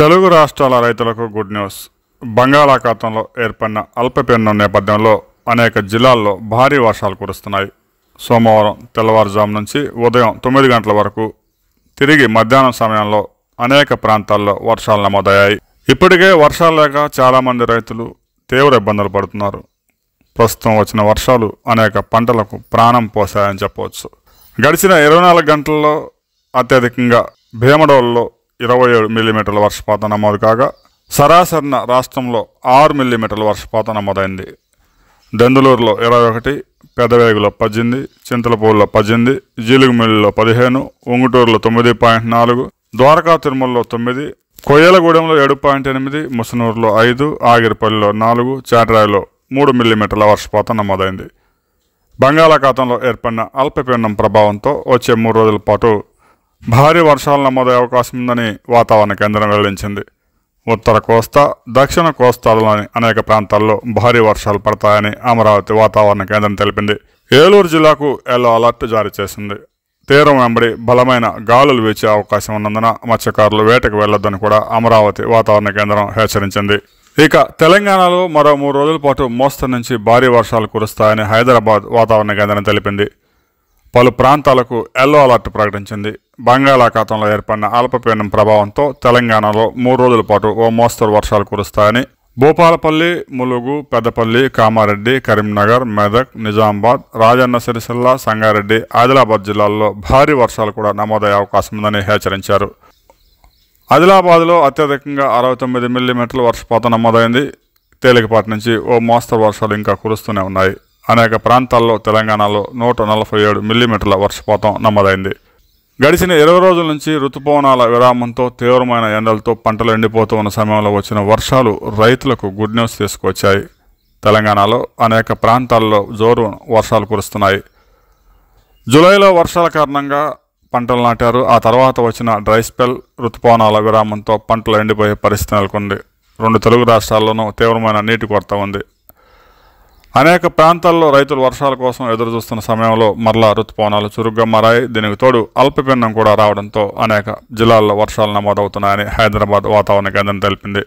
తెలుగు రాష్ట్రాల రైతులకు good news బంగాళాఖాతంలో ఏర్పడిన అల్పపీడనం నేపథ్యంలో అనేక జిల్లాల్లో భారీ వర్షాలు కురుస్తున్నాయి సోమవారం తెల్లవారుజాము నుంచి ఉదయం తొమ్మిది గంటల వరకు తిరిగి మధ్యాహ్నం సమయంలో అనేక ప్రాంతాల్లో వర్షాలు నమోదయ్యాయి ఇప్పటికే వర్షాలు లేక చాలామంది రైతులు తీవ్ర ఇబ్బందులు పడుతున్నారు ప్రస్తుతం వచ్చిన వర్షాలు అనేక పంటలకు ప్రాణం పోసాయని చెప్పవచ్చు గడిచిన ఇరవై నాలుగు గంటల్లో అత్యధికంగా భీమడోల్లో ఇరవై ఏడు మిల్లీమీటర్ల వర్షపాతం నమోదు కాగా సరాసరిన రాష్ట్రంలో ఆరు మిల్లీమీటర్ల వర్షపాతం నమోదైంది దెందులూరులో ఇరవై ఒకటి పెదవేగులో పద్దెనిమిది చింతలపూర్లో పద్దెనిమిది జీలుగుమిల్లిలో పదిహేను ఉంగుటూరులో తొమ్మిది పాయింట్ నాలుగు ద్వారకా తిరుమలలో తొమ్మిది కొయ్యలగూడెంలో ఏడు పాయింట్ ఎనిమిది ముసనూరులో ఐదు ఆగిరిపల్లిలో నాలుగు చాటరాయిలో మూడు మిల్లీమీటర్ల వర్షపాతం నమోదైంది బంగాళాఖాతంలో ఏర్పడిన అల్పపీడనం ప్రభావంతో వచ్చే మూడు రోజుల పాటు భారీ వర్షాలు నమోదయ్యే అవకాశం ఉందని వాతావరణ కేంద్రం వెల్లడించింది ఉత్తర కోస్తా దక్షిణ కోస్తాలోని అనేక ప్రాంతాల్లో భారీ వర్షాలు పడతాయని అమరావతి వాతావరణ కేంద్రం తెలిపింది ఏలూరు జిల్లాకు ఎల్లో అలర్ట్ జారీ చేసింది తీరం వెంబడి బలమైన గాలులు వీచే అవకాశం ఉన్నందున మత్స్యకారులు వేటకు వెళ్లొద్దని కూడా అమరావతి వాతావరణ కేంద్రం హెచ్చరించింది ఇక తెలంగాణలో మరో మూడు రోజుల పాటు మోస్తరు నుంచి భారీ వర్షాలు కురుస్తాయని హైదరాబాద్ వాతావరణ కేంద్రం తెలిపింది పలు ప్రాంతాలకు ఎల్లో అలర్ట్ ప్రకటించింది బంగాళాఖాతంలో ఏర్పడిన అల్పపీడనం ప్రభావంతో తెలంగాణలో మూడు రోజుల పాటు ఓ మోస్తరు వర్షాలు కురుస్తాయని భూపాలపల్లి ములుగు పెద్దపల్లి కామారెడ్డి కరీంనగర్ మెదక్ నిజామాబాద్ రాజన్న సిరిసిల్ల సంగారెడ్డి ఆదిలాబాద్ జిల్లాల్లో భారీ వర్షాలు కూడా నమోదయ్యే అవకాశం ఉందని హెచ్చరించారు ఆదిలాబాద్లో అత్యధికంగా అరవై తొమ్మిది మిల్లీమీటర్ల వర్షపాతం నమోదైంది తేలికపాటి నుంచి ఓ మోస్తరు వర్షాలు ఇంకా కురుస్తూనే ఉన్నాయి అనేక ప్రాంతాల్లో తెలంగాణలో నూట నలభై ఏడు మిల్లీమీటర్ల వర్షపాతం నమోదైంది గడిచిన ఇరవై రోజుల నుంచి రుతుపవనాల విరామంతో తీవ్రమైన ఎండలతో పంటలు ఎండిపోతూ ఉన్న సమయంలో వచ్చిన వర్షాలు రైతులకు గుడ్ న్యూస్ తీసుకువచ్చాయి తెలంగాణలో అనేక ప్రాంతాల్లో జోరు వర్షాలు కురుస్తున్నాయి జూలైలో వర్షాల కారణంగా పంటలు నాటారు ఆ తర్వాత వచ్చిన డ్రై స్పెల్ రుతుపవనాల విరామంతో పంటలు ఎండిపోయే పరిస్థితి నెలకొంది రెండు తెలుగు రాష్ట్రాల్లోనూ తీవ్రమైన నీటి కొరత ఉంది అనేక ప్రాంతాల్లో రైతులు వర్షాల కోసం ఎదురుచూస్తున్న సమయంలో మరలా రుతుపవనాలు చురుగ్గా మారాయి దీనికి తోడు అల్పపీడనం కూడా రావడంతో అనేక జిల్లాల్లో వర్షాలు నమోదవుతున్నాయని హైదరాబాద్ వాతావరణ కేంద్రం తెలిపింది